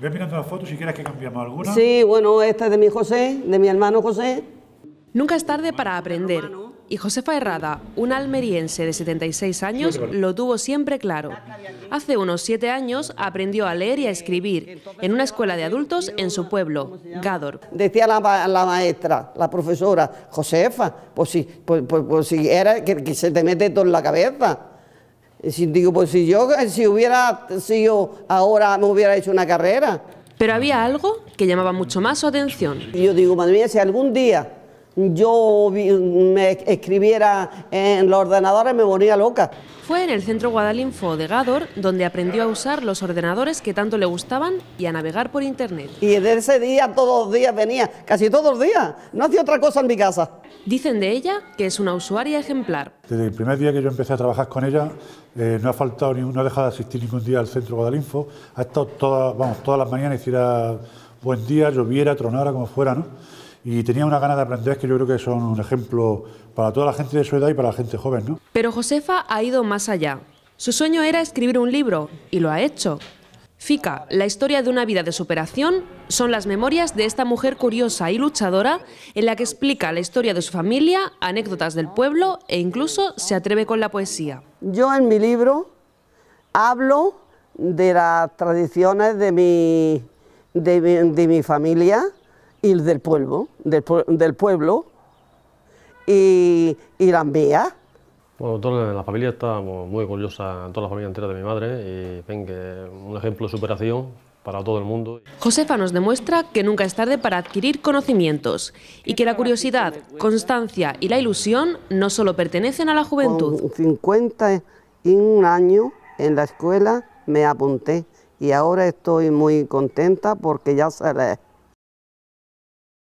Ve todas las fotos si quieres que cambiamos alguna. Sí, bueno, esta es de mi José, de mi hermano José. Nunca es tarde para aprender. Y Josefa Herrada, un almeriense de 76 años, lo tuvo siempre claro. Hace unos siete años aprendió a leer y a escribir en una escuela de adultos en su pueblo, Gádor. Decía la, maestra, la profesora, Josefa, pues si, pues, pues, pues si era que se te mete todo en la cabeza. Eh, si, digo, pues si yo, eh, si hubiera, si yo ahora me hubiera hecho una carrera. Pero había algo que llamaba mucho más su atención. Yo digo, madre mía, si algún día yo me escribiera en los ordenadores me ponía loca. Fue en el centro Guadalinfo de Gador donde aprendió a usar los ordenadores que tanto le gustaban y a navegar por internet. Y desde ese día todos los días venía, casi todos los días, no hacía otra cosa en mi casa. Dicen de ella que es una usuaria ejemplar. Desde el primer día que yo empecé a trabajar con ella, eh, no ha faltado ni, ha dejado de asistir ningún día al centro Guadalinfo. Ha estado vamos, todas las mañanas, era... buen día, lloviera, tronara, como fuera, ¿no? y tenía una gana de aprender que yo creo que son un ejemplo para toda la gente de su edad y para la gente joven. Pero Josefa ha ido más allá. Su sueño era escribir un libro y lo ha hecho. Fica, la historia de una vida de superación, son las memorias de esta mujer curiosa y luchadora en la que explica la historia de su familia, anécdotas del pueblo e incluso se atreve con la poesía. Yo en mi libro hablo de las tradiciones de de mi familia, y del pueblo, del, pueblo y, y mía. Bueno, toda la familia está muy orgullosa, toda la familia entera de mi madre, y ven que un ejemplo de superación para todo el mundo. Josefa nos demuestra que nunca es tarde para adquirir conocimientos y que la curiosidad, constancia y la ilusión no solo pertenecen a la juventud. Con 51 años en la escuela me apunté y ahora estoy muy contenta porque ya se le